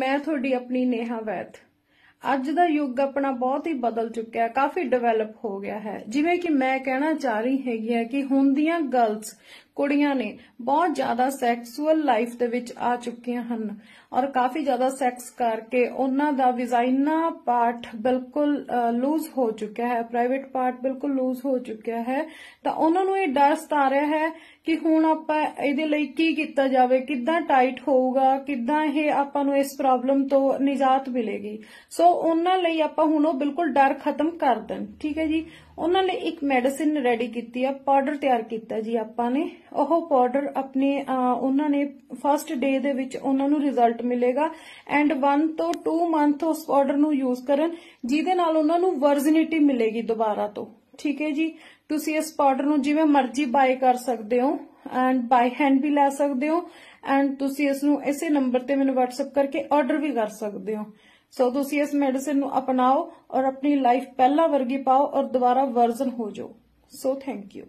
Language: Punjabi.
ਮੈਂ ਤੁਹਾਡੀ ਆਪਣੀ ਨੇਹਾ ਵੈਦ ਅੱਜ ਦਾ ਯੁੱਗ ਆਪਣਾ ਬਹੁਤ ਹੀ ਬਦਲ ਚੁੱਕਿਆ ਹੈ ਕਾਫੀ ਡਿਵੈਲਪ ਹੋ ਗਿਆ ਹੈ ਜਿਵੇਂ ਕਿ ਮੈਂ ਕਹਿਣਾ ਚਾਹ ਰਹੀ ਹੈਗੀ ਹੈ ਕਿ ਹੁਣ ਦੀਆਂ ਗਰਲਸ ਕੁੜੀਆਂ ਨੇ ਬਹੁਤ ਜ਼ਿਆਦਾ ਸੈਕਸੂਅਲ ਲਾਈਫ ਦੇ ਵਿੱਚ ਆ ਚੁੱਕੀਆਂ ਹਨ ਔਰ ਕਾਫੀ ਜ਼ਿਆਦਾ ਸੈਕਸ ਕਰਕੇ ਉਹਨਾਂ ਦਾ ਵਿਜ਼ਾਈਨਾ ਪਾਰਟ ਬਿਲਕੁਲ ਲੂਜ਼ ਹੋ ਚੁੱਕਿਆ ਹੈ ਪ੍ਰਾਈਵੇਟ ਪਾਰਟ ਬਿਲਕੁਲ ਲੂਜ਼ ਹੋ ਚੁੱਕਿਆ ਹੈ ਤਾਂ ਉਹਨਾਂ ਨੂੰ ਇਹ ਡਰ ਸਤਾ ਰਿਹਾ ਹੈ ਕਿ ਹੁਣ ਆਪਾਂ ਇਹਦੇ ਲਈ ਕੀ ਕੀਤਾ ਜਾਵੇ ਕਿੱਦਾਂ ਟਾਈਟ ਹੋਊਗਾ ਕਿੱਦਾਂ ਇਹ ਆਪਾਂ ਨੂੰ ਇਸ ਪ੍ਰੋਬਲਮ ਤੋਂ ਨਿਜਾਤ ਮਿਲੇਗੀ ਸੋ ਉਹਨਾਂ ਲਈ ਆਪਾਂ ਹੁਣ ਉਹ ਬਿਲਕੁਲ ਡਰ ਖਤਮ ਕਰ ਦੇਣ ਠੀਕ ਹੈ ਜੀ ਉਹਨਾਂ ਲਈ ਇੱਕ ਮੈਡੀਸਿਨ ਰੈਡੀ ਕੀਤੀ ਆ ਪਾਊਡਰ ਤਿਆਰ ਕੀਤਾ ਜੀ ਆਪਾਂ ਨੇ ਉਹ ਪਾਊਡਰ ਆਪਣੇ ਉਹਨਾਂ ਨੇ ਫਰਸਟ ਡੇ ਦੇ ਵਿੱਚ ਉਹਨਾਂ ਨੂੰ ਰਿਜ਼ਲਟ ਮਿਲੇਗਾ ਐਂਡ 1 ਤੋਂ 2 ਮੰਥ ਉਸ ਪਾਊਡਰ ਨੂੰ ਯੂਜ਼ ਕਰਨ ਜਿਹਦੇ ਨਾਲ ਉਹਨਾਂ ਨੂੰ ਵਰਜਿਨਿਟੀ ਮਿਲੇਗੀ ਦੁਬਾਰਾ ਤੋਂ ਠੀਕ ਹੈ ਜੀ ਤੁਸੀਂ ਇਸ ਪਾਊਡਰ ਨੂੰ ਜਿਵੇਂ ਮਰਜ਼ੀ ਬਾਏ ਕਰ ਸਕਦੇ ਹੋ ਐਂਡ ਬਾਈ ਹੈਂਡ ਵੀ ਲੈ ਸਕਦੇ ਹੋ ਐਂਡ ਤੁਸੀਂ ਇਸ ਨੂੰ ਇਸੇ ਨੰਬਰ ਤੇ ਮੈਨੂੰ WhatsApp ਕਰਕੇ ਆਰਡਰ ਵੀ ਕਰ ਸਕਦੇ ਹੋ ਸੋ ਤੁਸੀਂ ਇਸ ਮੈਡੀਸਿਨ ਨੂੰ ਅਪਣਾਓ ਔਰ ਆਪਣੀ ਲਾਈਫ ਪਹਿਲਾਂ ਵਰਗੀ ਪਾਓ ਔਰ ਦੁਬਾਰਾ ਵਰਜ਼ਨ ਹੋ ਜਾਓ ਸੋ ਥੈਂਕ ਯੂ